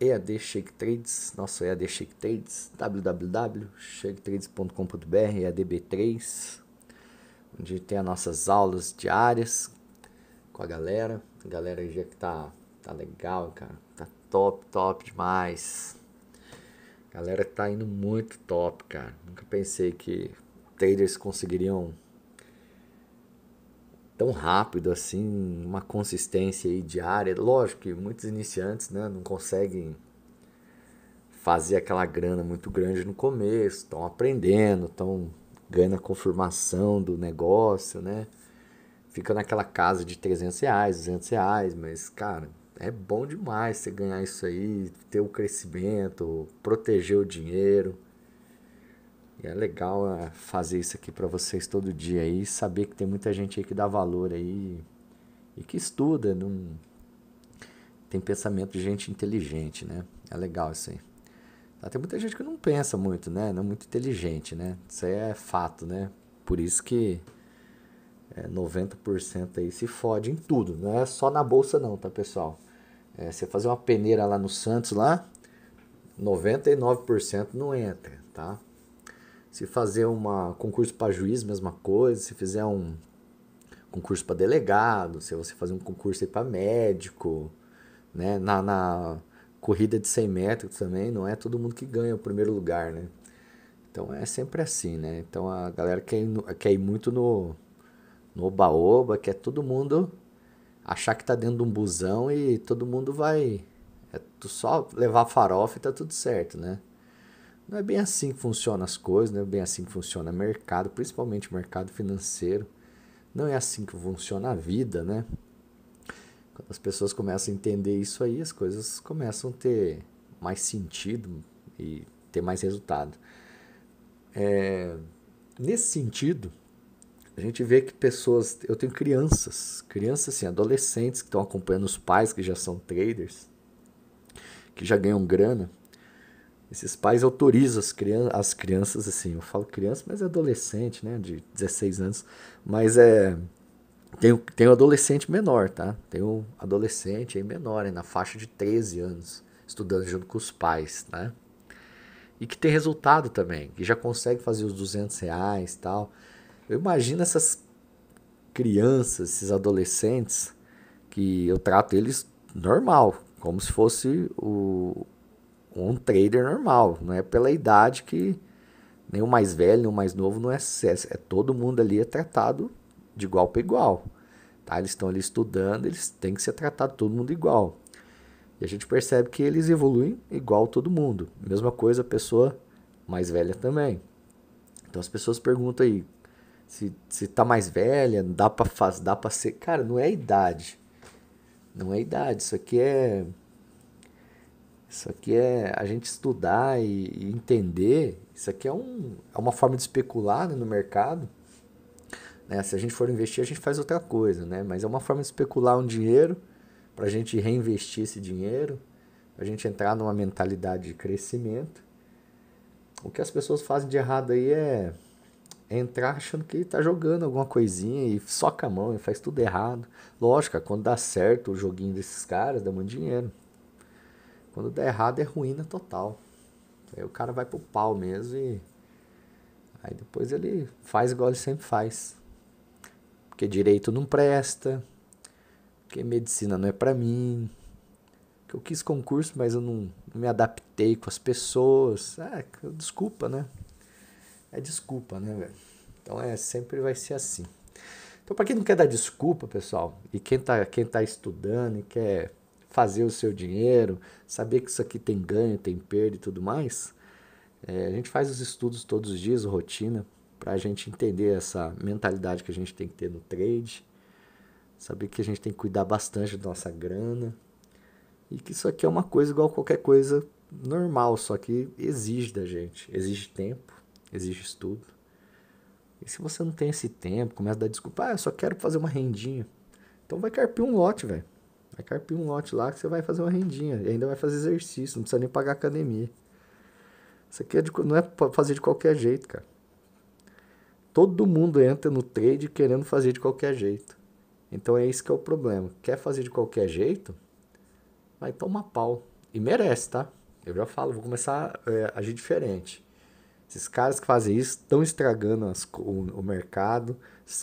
EAD Shake Trades, nosso EAD Shake Trades, www.shaketrades.com.br, EADB3, onde tem as nossas aulas diárias com a galera. A galera já que tá, tá legal, cara, tá top, top demais. A galera tá indo muito top, cara. Nunca pensei que traders conseguiriam tão rápido assim, uma consistência aí diária. Lógico que muitos iniciantes né, não conseguem fazer aquela grana muito grande no começo, estão aprendendo, estão ganhando a confirmação do negócio, né? Fica naquela casa de 300 reais, 200 reais, mas, cara, é bom demais você ganhar isso aí, ter o crescimento, proteger o dinheiro. E é legal é, fazer isso aqui para vocês todo dia aí, saber que tem muita gente aí que dá valor aí e que estuda, não tem pensamento de gente inteligente, né? É legal isso aí. Ah, tem muita gente que não pensa muito, né? Não é muito inteligente, né? Isso aí é fato, né? Por isso que 90% é, aí se fode em tudo. Não é só na bolsa não, tá, pessoal? É, você fazer uma peneira lá no Santos, lá, 99% não entra, tá? Se fazer um concurso para juiz, mesma coisa. Se fizer um concurso para delegado, se você fazer um concurso para médico, né? Na, na corrida de 100 metros também, não é todo mundo que ganha o primeiro lugar, né? Então é sempre assim, né? Então a galera quer ir, quer ir muito no no oba-oba, quer todo mundo achar que tá dentro de um busão e todo mundo vai é só levar farofa e tá tudo certo, né? Não é bem assim que funcionam as coisas, não é bem assim que funciona o mercado, principalmente o mercado financeiro. Não é assim que funciona a vida, né? Quando as pessoas começam a entender isso aí, as coisas começam a ter mais sentido e ter mais resultado. É, nesse sentido, a gente vê que pessoas. Eu tenho crianças, crianças assim, adolescentes que estão acompanhando os pais que já são traders, que já ganham grana esses pais autorizam as, crian as crianças, assim, eu falo criança, mas é adolescente, né, de 16 anos, mas é tem, tem um adolescente menor, tá? Tem um adolescente aí menor, aí na faixa de 13 anos, estudando junto com os pais, né? E que tem resultado também, que já consegue fazer os 200 reais tal. Eu imagino essas crianças, esses adolescentes, que eu trato eles normal, como se fosse o, um trader normal, não é pela idade que nem o mais velho, nem o mais novo não é sucesso, é, é todo mundo ali é tratado de igual para igual. Tá? Eles estão ali estudando, eles têm que ser tratados todo mundo igual. E a gente percebe que eles evoluem igual todo mundo. Mesma coisa a pessoa mais velha também. Então as pessoas perguntam aí se, se tá mais velha, dá para fazer, dá para ser, cara, não é idade. Não é idade, isso aqui é isso aqui é a gente estudar e, entender. Isso aqui é, um, é uma forma de especular né, no mercado. Né? Se a gente for investir, a gente faz outra coisa, né? Mas é uma forma de especular um dinheiro para a gente reinvestir esse dinheiro, a gente entrar numa mentalidade de crescimento. O que as pessoas fazem de errado aí é, é entrar achando que está jogando alguma coisinha e soca a mão e faz tudo errado. Lógico, quando dá certo o joguinho desses caras, dá muito dinheiro. Quando der errado, é ruína total. Aí o cara vai pro pau mesmo e. Aí depois ele faz igual ele sempre faz. Porque direito não presta, porque medicina não é para mim, que eu quis concurso, mas eu não, me adaptei com as pessoas. Ah, desculpa, né? É desculpa, né, velho? Então é, sempre vai ser assim. Então, para quem não quer dar desculpa, pessoal, e quem tá, quem tá estudando e quer fazer o seu dinheiro, saber que isso aqui tem ganho, tem perda e tudo mais. É, a gente faz os estudos todos os dias, rotina, para a gente entender essa mentalidade que a gente tem que ter no trade, saber que a gente tem que cuidar bastante da nossa grana e que isso aqui é uma coisa igual qualquer coisa normal, só que exige da gente, exige tempo, exige estudo. E se você não tem esse tempo, começa a dar desculpa, ah, eu só quero fazer uma rendinha. Então vai carpir um lote, velho. Vai carpir um lote lá que você vai fazer uma rendinha. E ainda vai fazer exercício, não precisa nem pagar academia. Isso aqui é de, não é fazer de qualquer jeito, cara. Todo mundo entra no trade querendo fazer de qualquer jeito. Então é isso que é o problema. Quer fazer de qualquer jeito? Vai tomar pau. E merece, tá? Eu já falo, vou começar é, a é, agir diferente. Esses caras que fazem isso estão estragando as, o, o, mercado,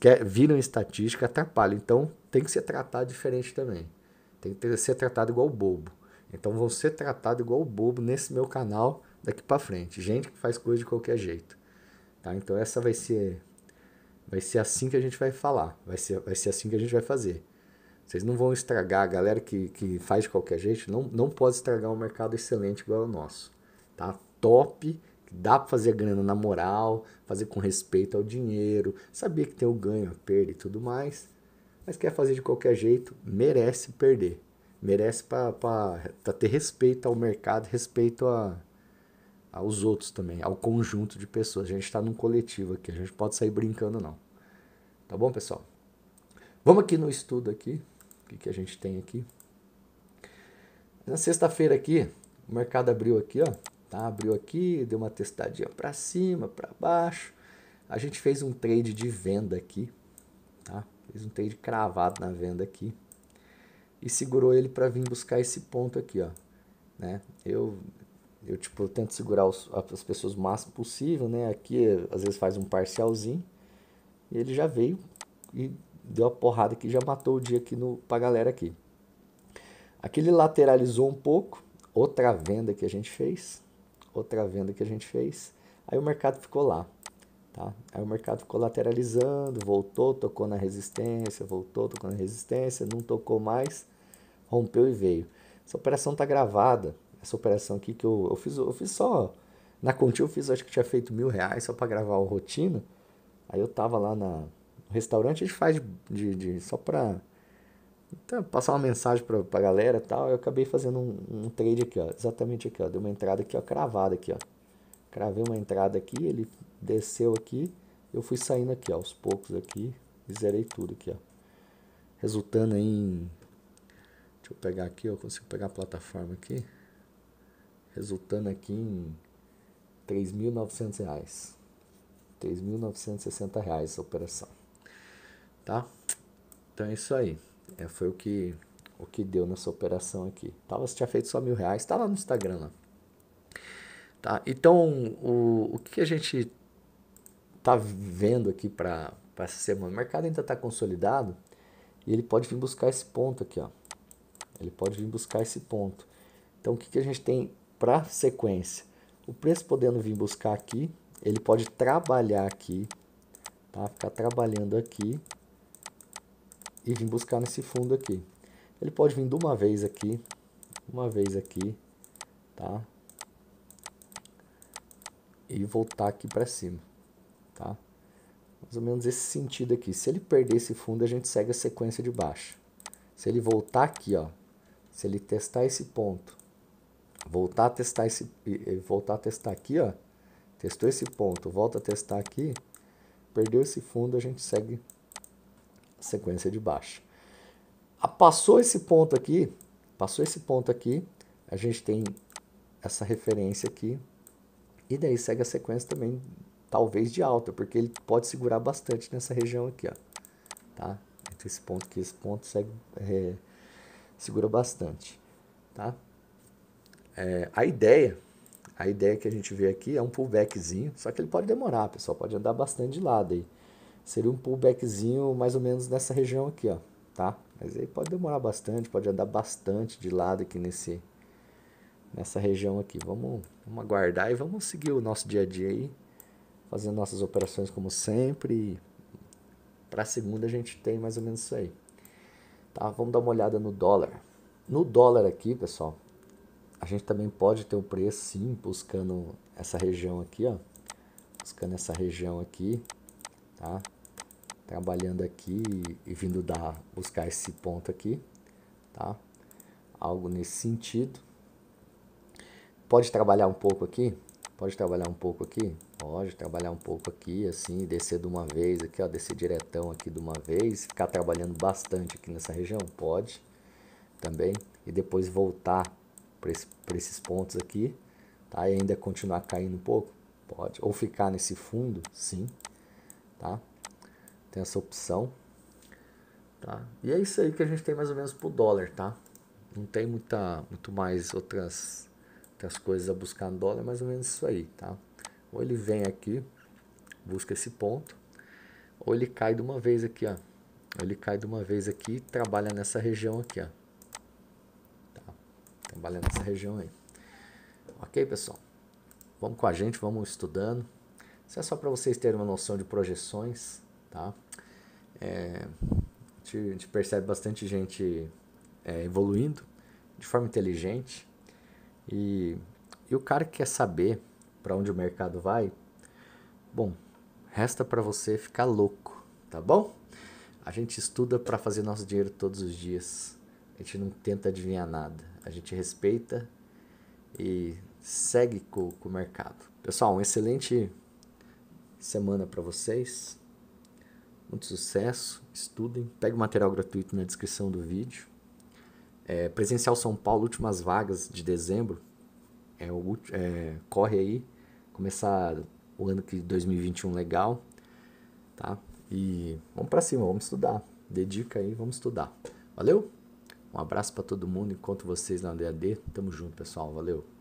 quer, viram estatística, atrapalham. Então tem que se tratar diferente também. Tem que ser tratado igual bobo. Então vão ser tratados igual bobo nesse meu canal daqui para frente. Gente que faz coisa de qualquer jeito. Tá? Então essa vai ser vai ser assim que a gente vai falar, vai ser vai ser assim que a gente vai fazer. Vocês não vão estragar a galera que, que faz de qualquer jeito, não, não pode estragar um mercado excelente igual o nosso. Tá? Top, dá para fazer grana na moral, fazer com respeito ao dinheiro, saber que tem o ganho, a perda e tudo mais mas quer fazer de qualquer jeito, merece perder. Merece para ter respeito ao mercado, respeito a, aos outros também, ao conjunto de pessoas. A gente está num coletivo aqui, a gente pode sair brincando não. Tá bom, pessoal? Vamos aqui no estudo aqui, o que, que a gente tem aqui. Na sexta-feira aqui, o mercado abriu aqui, ó, tá? Abriu aqui, deu uma testadinha para cima, para baixo. A gente fez um trade de venda aqui, Fez um trade cravado na venda aqui. E segurou ele para vir buscar esse ponto aqui, ó. Né? Eu, eu tipo, eu tento segurar os, as pessoas o máximo possível, né? Aqui, às vezes, faz um parcialzinho. E ele já veio e deu a porrada que já matou o dia aqui no, pra galera aqui. Aqui ele lateralizou um pouco. Outra venda que a gente fez. Outra venda que a gente fez. Aí o mercado ficou lá. Tá? Aí o mercado ficou lateralizando, voltou, tocou na resistência, voltou, tocou na resistência, não tocou mais, rompeu e veio. Essa operação está gravada. Essa operação aqui que eu, eu fiz, eu fiz só. Na Conti eu fiz, acho que tinha feito mil reais só para gravar o rotina. Aí eu tava lá na, no restaurante, a gente faz de, de, de só para então, passar uma mensagem para a galera e tal. Eu acabei fazendo um, um, trade aqui, ó. Exatamente aqui, ó. Deu uma entrada aqui, ó, cravada aqui, ó. Cravei uma entrada aqui, ele desceu aqui, eu fui saindo aqui, ó, aos poucos aqui, e zerei tudo aqui, ó. Resultando em... Deixa eu pegar aqui, ó, eu consigo pegar a plataforma aqui. Resultando aqui em 3.900. reais. 3.960 essa operação. Tá? Então é isso aí. É, foi o que o que deu nessa operação aqui. Tava, Você tinha feito só mil reais. Tá lá no Instagram lá. Tá? Então, o, o que a gente está vendo aqui para essa semana. O mercado ainda está consolidado e ele pode vir buscar esse ponto aqui, ó. Ele pode vir buscar esse ponto. Então, o que, que a gente tem para sequência? O preço podendo vir buscar aqui, ele pode trabalhar aqui, tá? Ficar trabalhando aqui e vir buscar nesse fundo aqui. Ele pode vir de uma vez aqui, uma vez aqui, tá? E voltar aqui para cima. Tá? Mais ou menos esse sentido aqui. Se ele perder esse fundo, a gente segue a sequência de baixo. Se ele voltar aqui, ó, se ele testar esse ponto, voltar a testar esse, voltar a testar aqui, ó, testou esse ponto, volta a testar aqui, perdeu esse fundo, a gente segue a sequência de baixo. Ah, passou esse ponto aqui, passou esse ponto aqui, a gente tem essa referência aqui, e daí segue a sequência também talvez de alta, porque ele pode segurar bastante nessa região aqui, ó, tá? Entre esse ponto aqui, esse ponto segue, é, segura bastante, tá? É, a ideia, a ideia que a gente vê aqui é um pullbackzinho, só que ele pode demorar, pessoal, pode andar bastante de lado aí. Seria um pullbackzinho mais ou menos nessa região aqui, ó, tá? Mas aí pode demorar bastante, pode andar bastante de lado aqui nesse nessa região aqui. Vamos, vamos aguardar e vamos seguir o nosso dia a dia aí fazendo nossas operações como sempre. Para segunda a gente tem mais ou menos isso aí. Tá, vamos dar uma olhada no dólar. No dólar aqui, pessoal, a gente também pode ter um preço sim buscando essa região aqui, ó. Buscando essa região aqui, tá? Trabalhando aqui e vindo dar buscar esse ponto aqui, tá? Algo nesse sentido. Pode trabalhar um pouco aqui, Pode trabalhar um pouco aqui? Pode trabalhar um pouco aqui, assim, descer de uma vez aqui, ó, descer diretão aqui de uma vez, ficar trabalhando bastante aqui nessa região? Pode também. E depois voltar para esse, esses pontos aqui, tá? E ainda continuar caindo um pouco? Pode. Ou ficar nesse fundo? Sim, tá? Tem essa opção, tá? E é isso aí que a gente tem mais ou menos pro dólar, tá? Não tem muita, muito mais outras que as coisas a buscar no dólar é mais ou menos isso aí, tá? Ou ele vem aqui, busca esse ponto, ou ele cai de uma vez aqui, ó. Ele cai de uma vez aqui e trabalha nessa região aqui, ó. Tá? Trabalha nessa região aí. Ok, pessoal? Vamos com a gente, vamos estudando. Isso é só para vocês terem uma noção de projeções, tá? É, a gente percebe bastante gente é, evoluindo de forma inteligente, e, e o cara que quer saber para onde o mercado vai, bom, resta para você ficar louco, tá bom? A gente estuda para fazer nosso dinheiro todos os dias. A gente não tenta adivinhar nada. A gente respeita e segue com, com o mercado. Pessoal, um excelente semana para vocês. Muito sucesso, estudem, pegue o material gratuito na descrição do vídeo. É, presencial São Paulo, últimas vagas de dezembro. É, o, é, corre aí. Começar o ano de 2021 legal. Tá? E vamos para cima, vamos estudar. Dedica aí, vamos estudar. Valeu? Um abraço para todo mundo. enquanto vocês na DAD. Tamo junto, pessoal. Valeu.